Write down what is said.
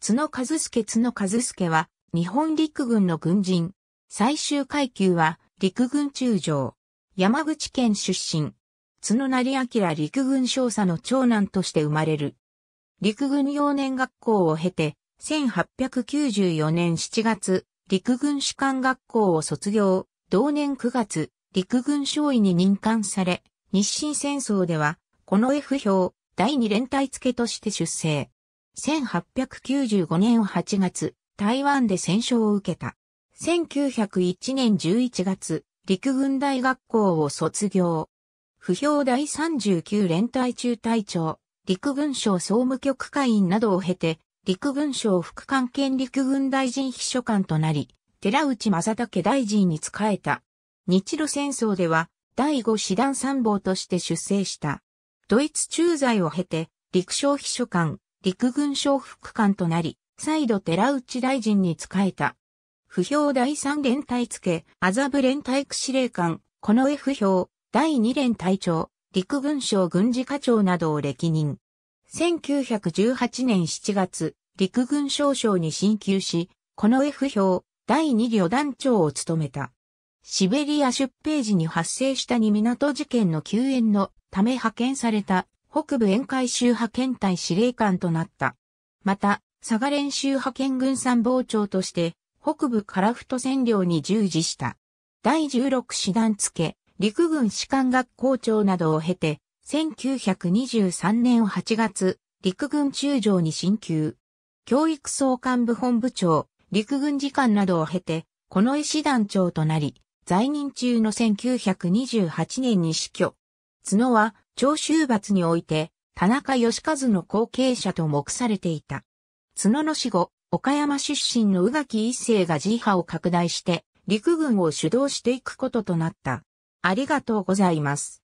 角和助角和助は、日本陸軍の軍人。最終階級は、陸軍中将。山口県出身。角成明陸軍少佐の長男として生まれる。陸軍幼年学校を経て、1894年7月、陸軍士官学校を卒業。同年9月、陸軍少尉に任官され、日清戦争では、この F 表、第二連隊付として出征。1895年8月、台湾で戦勝を受けた。1901年11月、陸軍大学校を卒業。不評第39連隊中隊長、陸軍省総務局会員などを経て、陸軍省副官兼陸軍大臣秘書官となり、寺内正岳大臣に仕えた。日露戦争では、第5師団参謀として出征した。ドイツ駐在を経て、陸将秘書官、陸軍省副官となり、再度寺内大臣に仕えた。不評第3連隊付け、麻布連隊区司令官、この F 評、第2連隊長、陸軍省軍事課長などを歴任。1918年7月、陸軍省省に進級し、この F 評、第2旅団長を務めた。シベリア出兵時に発生した二港事件の救援のため派遣された北部沿海州派遣隊司令官となった。また、佐賀連州派遣軍参謀長として、北部カラフト占領に従事した。第16師団付、陸軍士官学校長などを経て、1923年8月、陸軍中将に進級。教育総監部本部長、陸軍次官などを経て、近衛師団長となり、在任中の1928年に死去。角は、長州罰において、田中義和の後継者と目されていた。角の死後、岡山出身の宇垣一世が自派を拡大して、陸軍を主導していくこととなった。ありがとうございます。